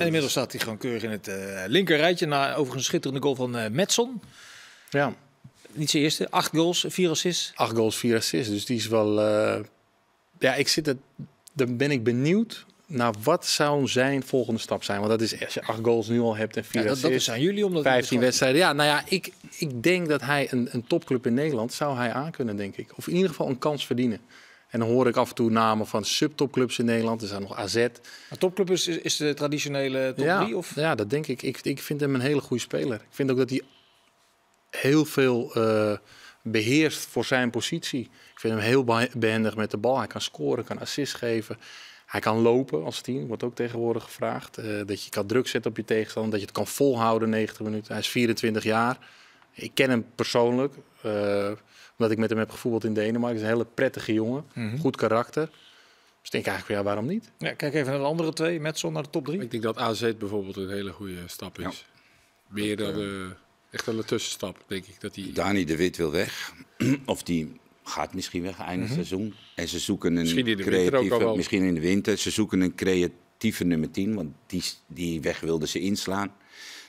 En inmiddels staat hij gewoon keurig in het eh, linkerrijtje. Na overigens een schitterende goal van eh, Metson. Ja. Niet zijn eerste. Acht goals, vier assists. Acht goals, vier assists. Dus die is wel... Eh, ja, ik zit er... Dan ben ik benieuwd naar wat zou zijn volgende stap zijn? Want dat is als je acht goals nu al hebt en vier ja, dat, is aan jullie omdat 15 wedstrijden. Ja, nou ja, ik, ik denk dat hij een, een topclub in Nederland zou hij aan kunnen, denk ik. Of in ieder geval een kans verdienen. En dan hoor ik af en toe namen van subtopclubs in Nederland. Er zijn nog AZ. Maar topclub is, is de traditionele top 3? Of? Ja, dat denk ik. ik. Ik vind hem een hele goede speler. Ik vind ook dat hij heel veel eh, beheerst voor zijn positie. Ik vind hem heel behendig met de bal. Hij kan scoren, kan assist geven. Hij kan lopen als team, wordt ook tegenwoordig gevraagd. Eh, dat je kan druk zetten op je tegenstander, dat je het kan volhouden 90 minuten. Hij is 24 jaar. Ik ken hem persoonlijk, eh, omdat ik met hem heb gevoetbald in Denemarken. Hij is een hele prettige jongen, mhm. goed karakter. Dus denk ik eigenlijk, ja, waarom niet? Ja, kijk even naar de andere twee, met zo naar de top drie. Ik denk dat AZ bijvoorbeeld een hele goede stap is. Meer dat, dan eh, eh, echt een tussenstap, denk ik. Dat die... Dani de Wit wil weg. of die gaat misschien weg einde mm seizoen. En ze zoeken een misschien creatieve, misschien in de winter. Ze zoeken een creatieve nummer 10, want die, die weg wilden ze inslaan.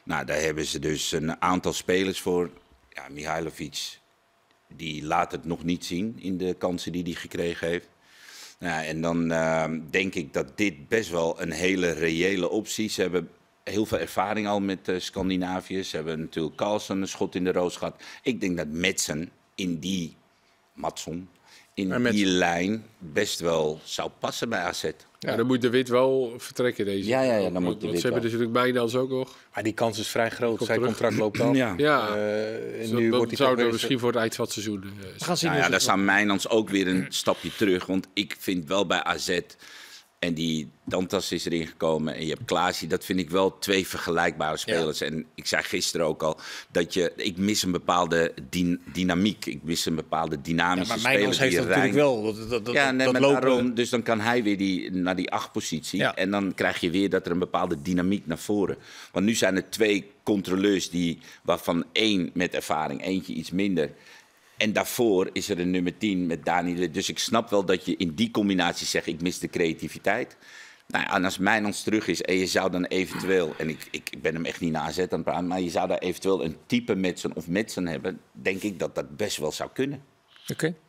Nou, daar hebben ze dus een aantal spelers voor. Ja, Mihailovic, die laat het nog niet zien in de kansen die hij gekregen heeft. Nou, en dan ehm, denk ik dat dit best wel een hele reële optie is. Ze hebben heel veel ervaring al met uh, Scandinavië. Ze hebben natuurlijk Carlsen een schot in de roos gehad. Ik denk dat Metsen in die Matson in die lijn best wel zou passen bij AZ. Ja, dan moet de wit wel vertrekken deze. Ja, ja, ja dan moet de wit. Ze hebben natuurlijk beide als ook nog. Maar die kans is vrij groot. Zijn contract loopt al. ja. ja. Eh, nu dat, wordt misschien voor het eind van het seizoen. Eh, gaan zien nou ja, daar staan Mijnans ook weer een stapje terug, want ik vind wel bij AZ en die Dantas is erin gekomen en je hebt Klaasi. Dat vind ik wel twee vergelijkbare spelers. En ik zei gisteren ook al dat je... Ik mis een bepaalde dynamiek. Ik mis een bepaalde dynamische ja, maar speler. Maar heeft dat natuurlijk wel. Dat, dat, ja, nee, Daarom, dus dan kan hij weer die, naar die acht Ja. En dan krijg je weer dat er een bepaalde dynamiek naar voren. Want nu zijn er twee controleurs die, waarvan één met ervaring, eentje iets minder... En daarvoor is er een nummer 10 met Daniele. Dus ik snap wel dat je in die combinatie zegt: ik mis de creativiteit. Nou ja, en als Mijnans terug is en je zou dan eventueel, en ik, ik, ben hem echt niet na zet aan het praten, maar je zou daar eventueel een type Metsen of Metsen hebben, denk ik dat dat best wel zou kunnen. Oké.